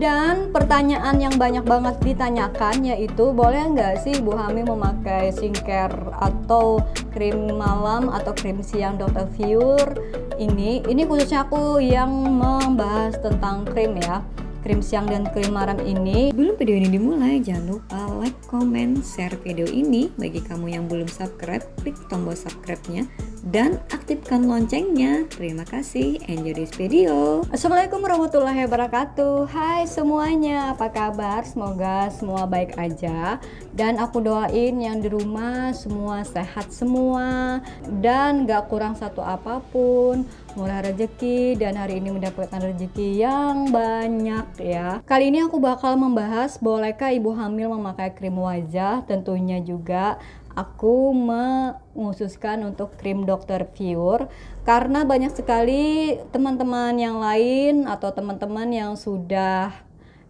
Dan pertanyaan yang banyak banget ditanyakan yaitu boleh nggak sih Bu Hami memakai skincare atau krim malam atau krim siang Dr. Viewer ini? Ini khususnya aku yang membahas tentang krim ya krim siang dan krim malam ini. Belum video ini dimulai, jangan lupa like, comment, share video ini. Bagi kamu yang belum subscribe, klik tombol subscribe-nya dan aktifkan loncengnya. Terima kasih, enjoy this video. Assalamualaikum warahmatullahi wabarakatuh. Hai semuanya, apa kabar? Semoga semua baik aja. Dan aku doain yang di rumah semua sehat semua dan gak kurang satu apapun murah rezeki dan hari ini mendapatkan rezeki yang banyak ya. Kali ini aku bakal membahas bolehkah ibu hamil memakai krim wajah? Tentunya juga aku mengususkan untuk krim dokter Pure karena banyak sekali teman-teman yang lain atau teman-teman yang sudah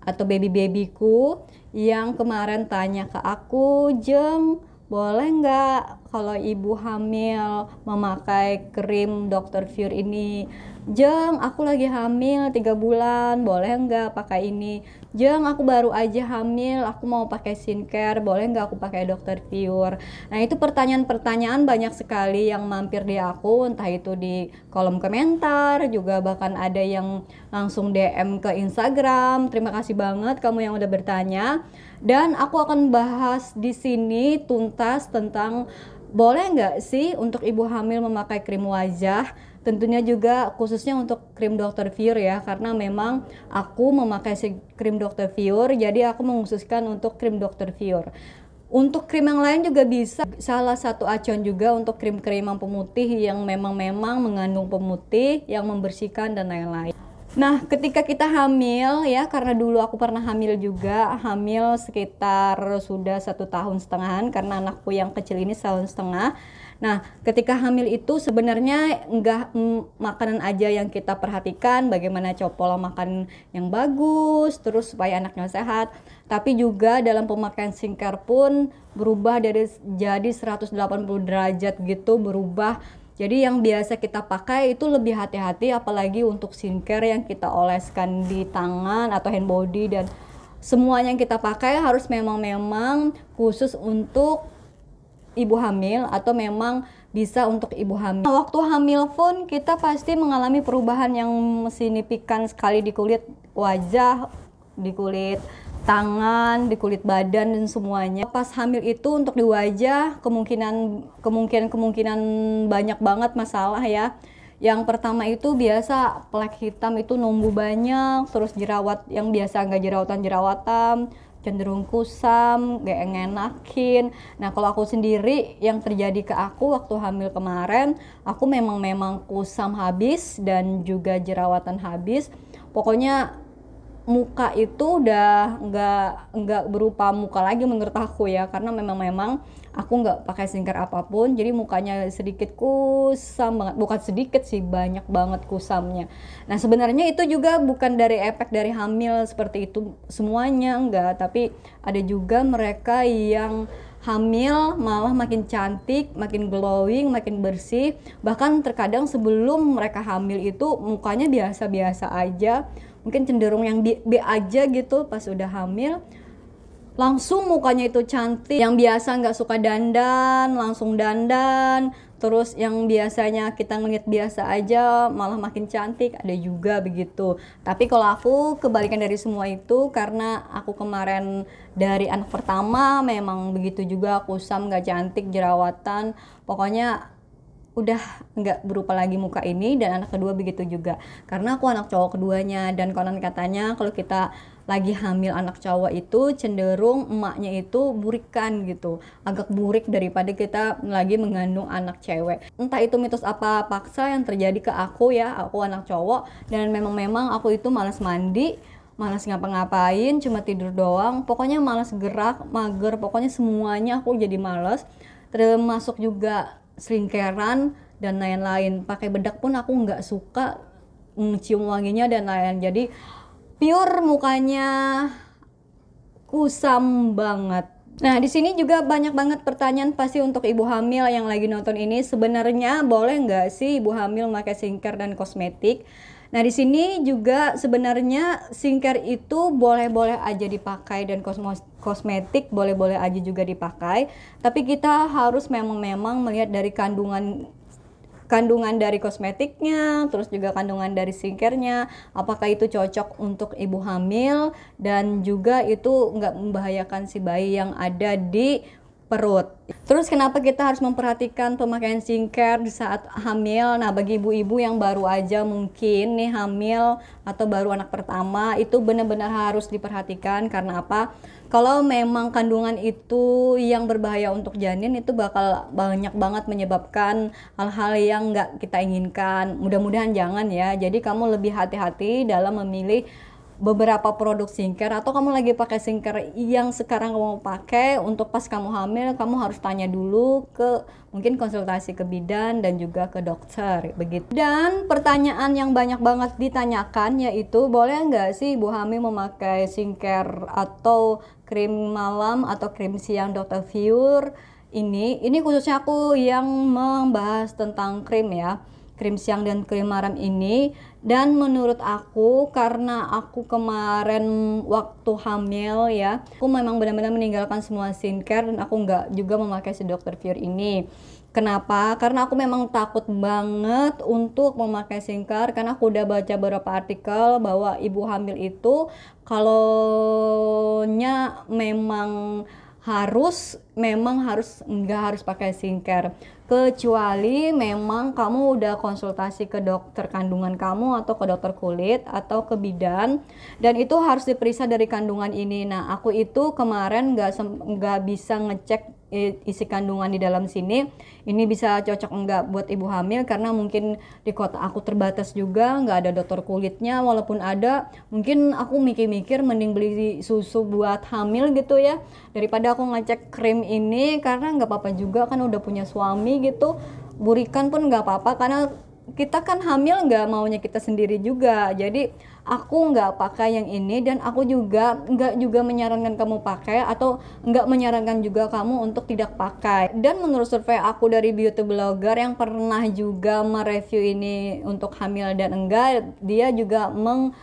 atau baby-babyku yang kemarin tanya ke aku, "Jeng, boleh nggak kalau ibu hamil memakai krim Dr. Fure ini? Jeng, aku lagi hamil tiga bulan, boleh nggak pakai ini? Jeng, aku baru aja hamil, aku mau pakai skincare, boleh nggak aku pakai Dr. Fure? Nah itu pertanyaan-pertanyaan banyak sekali yang mampir di aku, entah itu di kolom komentar, juga bahkan ada yang langsung DM ke Instagram. Terima kasih banget kamu yang udah bertanya. Dan aku akan bahas di sini tuntas tentang boleh nggak sih untuk ibu hamil memakai krim wajah? Tentunya juga khususnya untuk krim Dr. Fior ya, karena memang aku memakai si krim Dr. Fior, jadi aku mengususkan untuk krim Dr. Fior. Untuk krim yang lain juga bisa salah satu acuan juga untuk krim-krim pemutih yang memang memang mengandung pemutih yang membersihkan dan lain-lain. Nah, ketika kita hamil ya, karena dulu aku pernah hamil juga, hamil sekitar sudah satu tahun setengahan karena anakku yang kecil ini setahun setengah. Nah, ketika hamil itu sebenarnya enggak mm, makanan aja yang kita perhatikan, bagaimana pola makan yang bagus, terus supaya anaknya sehat. Tapi juga dalam pemakaian singkar pun berubah dari jadi 180 derajat gitu, berubah jadi yang biasa kita pakai itu lebih hati-hati apalagi untuk skincare yang kita oleskan di tangan atau hand body dan semuanya yang kita pakai harus memang-memang khusus untuk ibu hamil atau memang bisa untuk ibu hamil. Nah, waktu hamil pun kita pasti mengalami perubahan yang signifikan sekali di kulit wajah, di kulit tangan, di kulit badan dan semuanya. Pas hamil itu untuk di wajah kemungkinan kemungkinan kemungkinan banyak banget masalah ya. Yang pertama itu biasa plek hitam itu nunggu banyak, terus jerawat yang biasa nggak jerawatan-jerawatan, cenderung kusam, gak ngenakin. Nah kalau aku sendiri yang terjadi ke aku waktu hamil kemarin, aku memang memang kusam habis dan juga jerawatan habis. Pokoknya muka itu udah nggak nggak berupa muka lagi menurut aku ya karena memang memang aku nggak pakai skincare apapun jadi mukanya sedikit kusam banget bukan sedikit sih banyak banget kusamnya nah sebenarnya itu juga bukan dari efek dari hamil seperti itu semuanya enggak tapi ada juga mereka yang hamil malah makin cantik, makin glowing, makin bersih. Bahkan terkadang sebelum mereka hamil itu mukanya biasa-biasa aja, mungkin cenderung yang di B aja gitu pas udah hamil langsung mukanya itu cantik yang biasa nggak suka dandan langsung dandan terus yang biasanya kita ngeliat biasa aja malah makin cantik ada juga begitu tapi kalau aku kebalikan dari semua itu karena aku kemarin dari anak pertama memang begitu juga kusam nggak cantik jerawatan pokoknya udah nggak berupa lagi muka ini dan anak kedua begitu juga karena aku anak cowok keduanya dan konon katanya kalau kita lagi hamil anak cowok itu cenderung emaknya itu burikan gitu agak burik daripada kita lagi mengandung anak cewek entah itu mitos apa paksa yang terjadi ke aku ya aku anak cowok dan memang memang aku itu malas mandi malas ngapa-ngapain cuma tidur doang pokoknya malas gerak mager pokoknya semuanya aku jadi malas termasuk juga selingkeran dan lain-lain pakai bedak pun aku nggak suka mencium wanginya dan lain jadi pure mukanya kusam banget Nah, di sini juga banyak banget pertanyaan pasti untuk ibu hamil yang lagi nonton ini. Sebenarnya boleh nggak sih ibu hamil pakai singker dan kosmetik? Nah, di sini juga sebenarnya skincare itu boleh-boleh aja dipakai dan kosmos kosmetik boleh-boleh aja juga dipakai, tapi kita harus memang-memang melihat dari kandungan kandungan dari kosmetiknya, terus juga kandungan dari skincare apakah itu cocok untuk ibu hamil dan juga itu nggak membahayakan si bayi yang ada di perut. Terus kenapa kita harus memperhatikan pemakaian skincare di saat hamil? Nah, bagi ibu-ibu yang baru aja mungkin nih hamil atau baru anak pertama itu benar-benar harus diperhatikan karena apa? Kalau memang kandungan itu yang berbahaya untuk janin itu bakal banyak banget menyebabkan hal-hal yang nggak kita inginkan. Mudah-mudahan jangan ya. Jadi kamu lebih hati-hati dalam memilih beberapa produk skincare atau kamu lagi pakai skincare yang sekarang kamu pakai untuk pas kamu hamil kamu harus tanya dulu ke mungkin konsultasi ke bidan dan juga ke dokter begitu dan pertanyaan yang banyak banget ditanyakan yaitu boleh nggak sih ibu hamil memakai skincare atau krim malam atau krim siang dokter viewer ini ini khususnya aku yang membahas tentang krim ya krim siang dan krim malam ini dan menurut aku karena aku kemarin waktu hamil ya aku memang benar-benar meninggalkan semua skincare dan aku nggak juga memakai si Dr. Pure ini Kenapa? Karena aku memang takut banget untuk memakai skincare karena aku udah baca beberapa artikel bahwa ibu hamil itu kalau nya memang harus memang harus nggak harus pakai skincare kecuali memang kamu udah konsultasi ke dokter kandungan kamu atau ke dokter kulit atau ke bidan dan itu harus diperiksa dari kandungan ini nah aku itu kemarin nggak nggak bisa ngecek isi kandungan di dalam sini ini bisa cocok enggak buat ibu hamil karena mungkin di kota aku terbatas juga nggak ada dokter kulitnya walaupun ada mungkin aku mikir-mikir mending beli susu buat hamil gitu ya daripada aku ngecek krim ini karena nggak apa-apa juga kan udah punya suami gitu burikan pun nggak apa-apa karena kita kan hamil nggak maunya kita sendiri juga jadi aku nggak pakai yang ini dan aku juga nggak juga menyarankan kamu pakai atau nggak menyarankan juga kamu untuk tidak pakai dan menurut survei aku dari beauty blogger yang pernah juga mereview ini untuk hamil dan enggak dia juga meng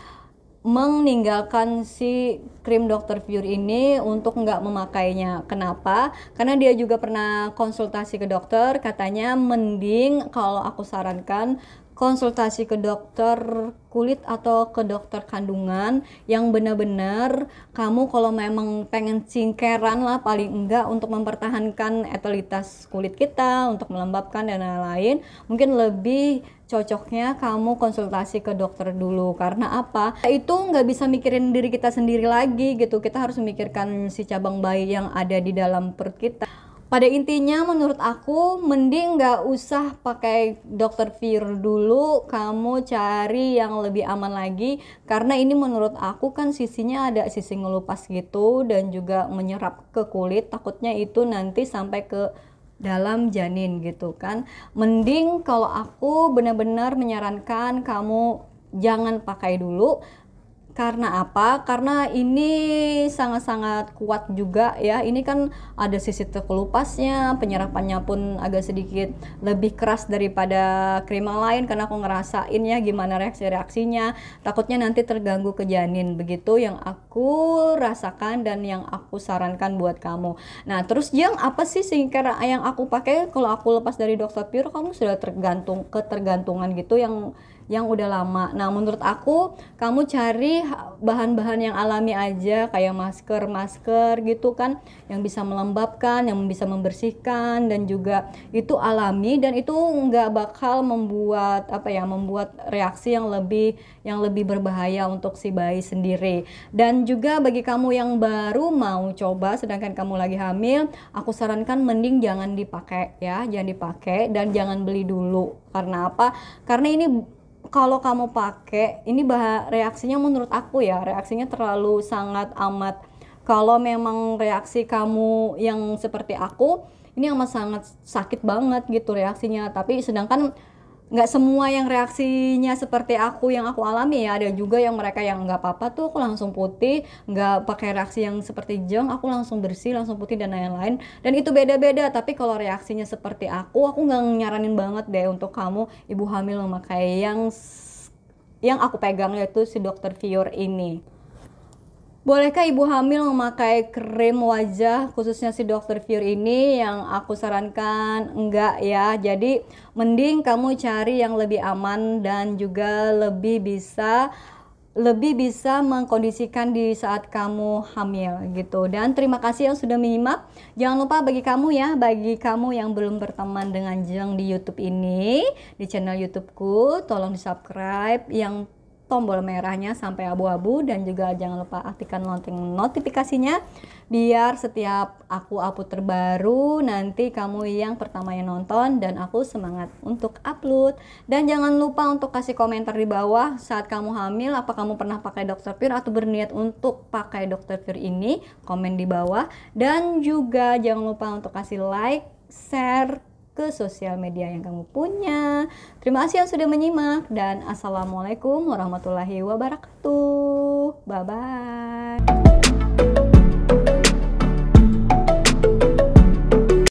meninggalkan si krim Dr. Pure ini untuk nggak memakainya. Kenapa? Karena dia juga pernah konsultasi ke dokter, katanya mending kalau aku sarankan konsultasi ke dokter kulit atau ke dokter kandungan yang benar-benar kamu kalau memang pengen singkeran lah paling enggak untuk mempertahankan etalitas kulit kita untuk melembabkan dan lain-lain mungkin lebih cocoknya kamu konsultasi ke dokter dulu karena apa itu nggak bisa mikirin diri kita sendiri lagi gitu kita harus memikirkan si cabang bayi yang ada di dalam perut kita pada intinya menurut aku mending nggak usah pakai dokter Fir dulu kamu cari yang lebih aman lagi karena ini menurut aku kan sisinya ada sisi ngelupas gitu dan juga menyerap ke kulit takutnya itu nanti sampai ke dalam janin gitu kan mending kalau aku benar-benar menyarankan kamu jangan pakai dulu karena apa? Karena ini sangat-sangat kuat juga ya. Ini kan ada sisi terkelupasnya, penyerapannya pun agak sedikit lebih keras daripada krim lain karena aku ngerasain ya gimana reaksi-reaksinya. Takutnya nanti terganggu ke janin begitu yang aku rasakan dan yang aku sarankan buat kamu. Nah, terus yang apa sih skincare yang aku pakai kalau aku lepas dari dokter Pure kamu sudah tergantung ketergantungan gitu yang yang udah lama. Nah, menurut aku kamu cari bahan-bahan yang alami aja kayak masker-masker gitu kan yang bisa melembabkan, yang bisa membersihkan dan juga itu alami dan itu nggak bakal membuat apa ya, membuat reaksi yang lebih yang lebih berbahaya untuk si bayi sendiri. Dan juga bagi kamu yang baru mau coba sedangkan kamu lagi hamil, aku sarankan mending jangan dipakai ya, jangan dipakai dan jangan beli dulu. Karena apa? Karena ini kalau kamu pakai ini bah reaksinya menurut aku ya reaksinya terlalu sangat amat kalau memang reaksi kamu yang seperti aku ini amat sangat sakit banget gitu reaksinya tapi sedangkan nggak semua yang reaksinya seperti aku yang aku alami ya ada juga yang mereka yang nggak apa-apa tuh aku langsung putih nggak pakai reaksi yang seperti jeng aku langsung bersih langsung putih dan lain-lain dan itu beda-beda tapi kalau reaksinya seperti aku aku nggak nyaranin banget deh untuk kamu ibu hamil memakai yang yang aku pegang yaitu si dokter Fior ini Bolehkah ibu hamil memakai krim wajah khususnya si dokter Pure ini yang aku sarankan enggak ya. Jadi mending kamu cari yang lebih aman dan juga lebih bisa lebih bisa mengkondisikan di saat kamu hamil gitu. Dan terima kasih yang sudah menyimak. Jangan lupa bagi kamu ya, bagi kamu yang belum berteman dengan Jeng di YouTube ini, di channel YouTubeku, tolong di-subscribe. Yang tombol merahnya sampai abu-abu dan juga jangan lupa aktifkan lonceng notifikasinya biar setiap aku upload terbaru nanti kamu yang pertama yang nonton dan aku semangat untuk upload dan jangan lupa untuk kasih komentar di bawah saat kamu hamil apa kamu pernah pakai dokter pure atau berniat untuk pakai dokter pure ini komen di bawah dan juga jangan lupa untuk kasih like share ke sosial media yang kamu punya. Terima kasih yang sudah menyimak dan assalamualaikum warahmatullahi wabarakatuh. Bye bye.